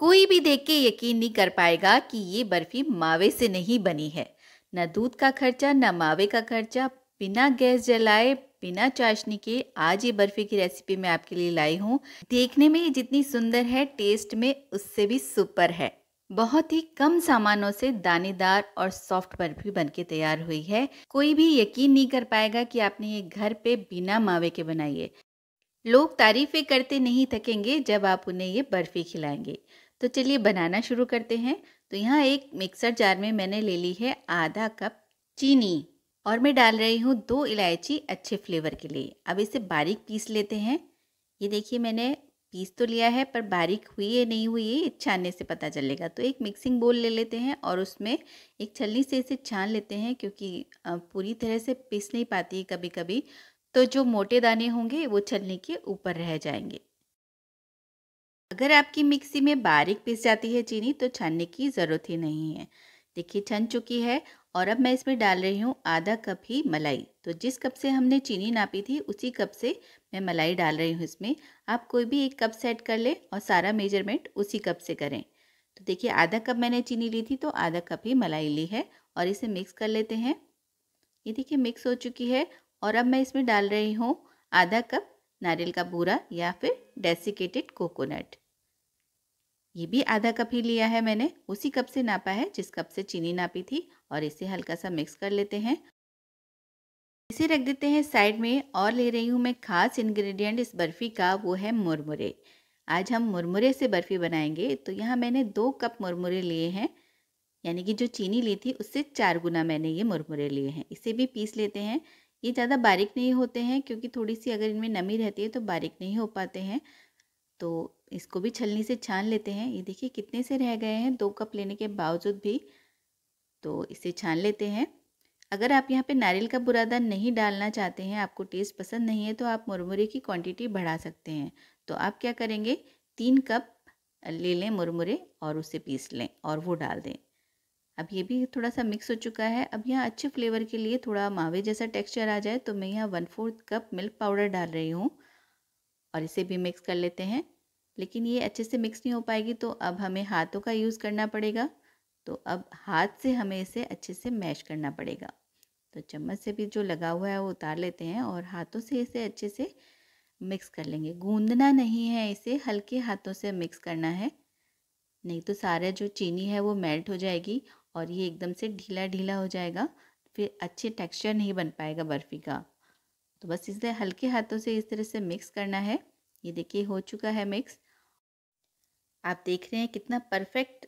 कोई भी देख के यकीन नहीं कर पाएगा कि ये बर्फ़ी मावे से नहीं बनी है न दूध का खर्चा न मावे का खर्चा बिना गैस जलाए बिना चाशनी के आज ये बर्फ़ी की रेसिपी मैं आपके लिए लाई हूँ देखने में ये जितनी सुंदर है टेस्ट में उससे भी सुपर है बहुत ही कम सामानों से दानेदार और सॉफ्ट बर्फी बनके तैयार हुई है कोई भी यकीन नहीं कर पाएगा कि आपने ये घर पे बिना मावे के बनाई है लोग तारीफें करते नहीं थकेंगे जब आप उन्हें ये बर्फ़ी खिलाएंगे तो चलिए बनाना शुरू करते हैं तो यहाँ एक मिक्सर जार में मैंने ले ली है आधा कप चीनी और मैं डाल रही हूँ दो इलायची अच्छे फ्लेवर के लिए अब इसे बारीक पीस लेते हैं ये देखिए मैंने पीस तो लिया है पर बारीक हुई है नहीं हुई है छानने से पता चलेगा तो एक मिक्सिंग बोल ले लेते हैं और उसमें एक छलनी से इसे छान लेते हैं क्योंकि पूरी तरह से पीस नहीं पाती कभी कभी तो जो मोटे दाने होंगे वो छलनी के ऊपर रह जाएंगे अगर आपकी मिक्सी में बारीक पिस जाती है चीनी तो छानने की ज़रूरत ही नहीं है देखिए छन चुकी है और अब मैं इसमें डाल रही हूँ आधा कप ही मलाई तो जिस कप से हमने चीनी नापी थी उसी कप से मैं मलाई डाल रही हूँ इसमें आप कोई भी एक कप सेट कर लें और सारा मेजरमेंट उसी कप से करें तो देखिए आधा कप मैंने चीनी ली थी तो आधा कप ही मलाई ली है और इसे मिक्स कर लेते हैं ये देखिए मिक्स हो चुकी है और अब मैं इसमें डाल रही हूँ आधा कप नारियल का बूरा या फिर डेसिकेटेड कोकोनट ये भी आधा कप ही लिया है मैंने उसी कप से नापा है जिस कप से चीनी नापी थी और इसे हल्का सा मिक्स कर लेते हैं इसे रख देते हैं साइड में और ले रही हूँ मैं खास इंग्रेडिएंट इस बर्फ़ी का वो है मुरमुरे आज हम मुरमुरे से बर्फ़ी बनाएंगे तो यहाँ मैंने दो कप मुरमुरे लिए हैं यानी कि जो चीनी ली थी उससे चार गुना मैंने ये मुरमुरे लिए हैं इसे भी पीस लेते हैं ये ज़्यादा बारीक नहीं होते हैं क्योंकि थोड़ी सी अगर इनमें नमी रहती है तो बारीक नहीं हो पाते हैं तो इसको भी छलनी से छान लेते हैं ये देखिए कितने से रह गए हैं दो कप लेने के बावजूद भी तो इसे छान लेते हैं अगर आप यहाँ पे नारियल का बुरादा नहीं डालना चाहते हैं आपको टेस्ट पसंद नहीं है तो आप मुरमुरे की क्वांटिटी बढ़ा सकते हैं तो आप क्या करेंगे तीन कप ले लें मुरमुरे और उसे पीस लें और वो डाल दें अब ये भी थोड़ा सा मिक्स हो चुका है अब यहाँ अच्छे फ्लेवर के लिए थोड़ा मावे जैसा टेक्सचर आ जाए तो मैं यहाँ one fourth cup milk powder डाल रही हूँ और इसे भी मिक्स कर लेते हैं लेकिन ये अच्छे से मिक्स नहीं हो पाएगी तो अब हमें हाथों का यूज़ करना पड़ेगा तो अब हाथ से हमें इसे अच्छे से मैश करना पड़ेगा तो चम्मच से भी जो लगा हुआ है वो उतार लेते हैं और हाथों से इसे अच्छे से मिक्स कर लेंगे गूंदना नहीं है इसे हल्के हाथों से मिक्स करना है नहीं तो सारा जो चीनी है वो मेल्ट हो जाएगी और ये एकदम से ढीला ढीला हो जाएगा फिर अच्छे टेक्सचर नहीं बन पाएगा बर्फ़ी का तो बस इसलिए हल्के हाथों से इस तरह से मिक्स करना है ये देखिए हो चुका है मिक्स आप देख रहे हैं कितना परफेक्ट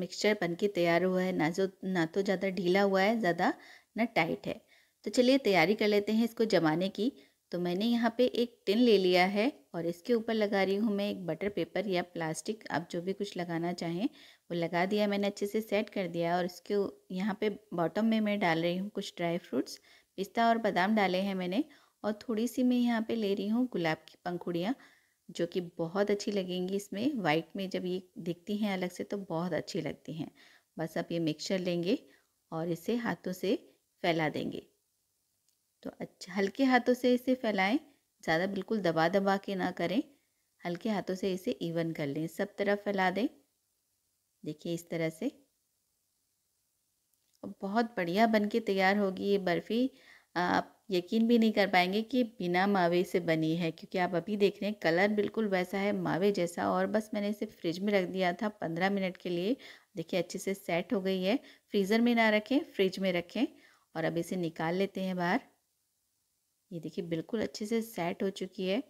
मिक्सचर बनके तैयार हुआ है ना जो ना तो ज़्यादा ढीला हुआ है ज़्यादा ना टाइट है तो चलिए तैयारी कर लेते हैं इसको जमाने की तो मैंने यहाँ पे एक टिन ले लिया है और इसके ऊपर लगा रही हूँ मैं एक बटर पेपर या प्लास्टिक आप जो भी कुछ लगाना चाहें वो लगा दिया मैंने अच्छे से सेट कर दिया और इसके यहाँ पे बॉटम में मैं डाल रही हूँ कुछ ड्राई फ्रूट्स पिस्ता और बादाम डाले हैं मैंने और थोड़ी सी मैं यहाँ पर ले रही हूँ गुलाब की पंखुड़ियाँ जो कि बहुत अच्छी लगेंगी इसमें वाइट में जब ये दिखती हैं अलग से तो बहुत अच्छी लगती हैं बस आप ये मिक्सचर लेंगे और इसे हाथों से फैला देंगे तो अच्छा हल्के हाथों से इसे फैलाएं ज़्यादा बिल्कुल दबा दबा के ना करें हल्के हाथों से इसे इवन कर लें सब तरफ फैला दें देखिए इस तरह से बहुत बढ़िया बन के तैयार होगी ये बर्फ़ी आप यकीन भी नहीं कर पाएंगे कि बिना मावे से बनी है क्योंकि आप अभी देख रहे हैं कलर बिल्कुल वैसा है मावे जैसा और बस मैंने इसे फ्रिज में रख दिया था पंद्रह मिनट के लिए देखिए अच्छे से सेट हो गई है फ्रीज़र में ना रखें फ्रिज में रखें और अब इसे निकाल लेते हैं बाहर ये देखिए बिल्कुल अच्छे से सेट हो चुकी है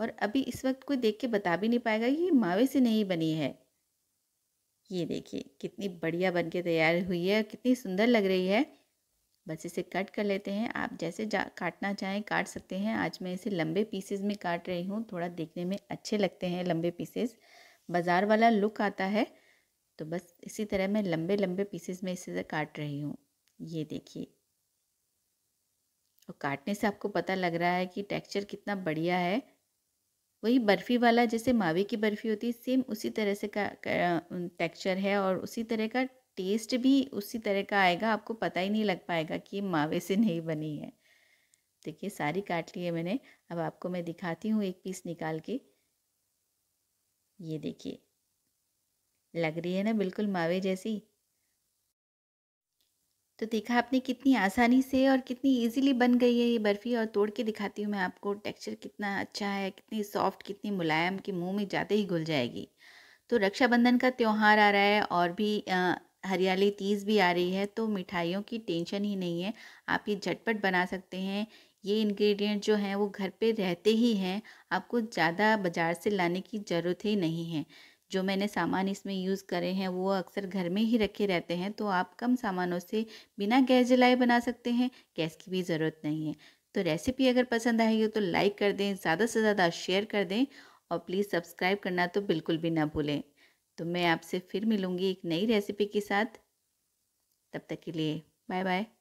और अभी इस वक्त कोई देख के बता भी नहीं पाएगा कि मावे से नहीं बनी है ये देखिए कितनी बढ़िया बन के तैयार हुई है कितनी सुंदर लग रही है बस इसे कट कर लेते हैं आप जैसे जा काटना चाहें काट सकते हैं आज मैं इसे लंबे पीसेज में काट रही हूँ थोड़ा देखने में अच्छे लगते हैं लंबे पीसेस बाज़ार वाला लुक आता है तो बस इसी तरह मैं लंबे लंबे पीसेस में इसे काट रही हूँ ये देखिए और तो काटने से आपको पता लग रहा है कि टेक्सचर कितना बढ़िया है वही बर्फ़ी वाला जैसे मावे की बर्फ़ी होती है सेम उसी तरह से का, का टेक्सचर है और उसी तरह का टेस्ट भी उसी तरह का आएगा आपको पता ही नहीं लग पाएगा कि मावे से नहीं बनी है देखिए सारी काट ली है मैंने अब आपको मैं दिखाती हूँ एक पीस निकाल के ये देखिए लग रही है ना बिल्कुल मावे जैसी तो देखा आपने कितनी आसानी से और कितनी इजीली बन गई है ये बर्फ़ी और तोड़ के दिखाती हूँ मैं आपको टेक्सचर कितना अच्छा है कितनी सॉफ्ट कितनी मुलायम कि मुंह में जाते ही घुल जाएगी तो रक्षाबंधन का त्यौहार आ रहा है और भी आ, हरियाली तीज भी आ रही है तो मिठाइयों की टेंशन ही नहीं है आप ये झटपट बना सकते हैं ये इंग्रेडिएंट जो हैं वो घर पे रहते ही हैं आपको ज़्यादा बाज़ार से लाने की ज़रूरत ही नहीं है जो मैंने सामान इसमें यूज़ करे हैं वो अक्सर घर में ही रखे रहते हैं तो आप कम सामानों से बिना गैस जलाए बना सकते हैं गैस की भी ज़रूरत नहीं है तो रेसिपी अगर पसंद आई हो तो लाइक कर दें ज़्यादा से ज़्यादा शेयर कर दें और प्लीज़ सब्सक्राइब करना तो बिल्कुल भी ना भूलें तो मैं आपसे फिर मिलूँगी एक नई रेसिपी के साथ तब तक के लिए बाय बाय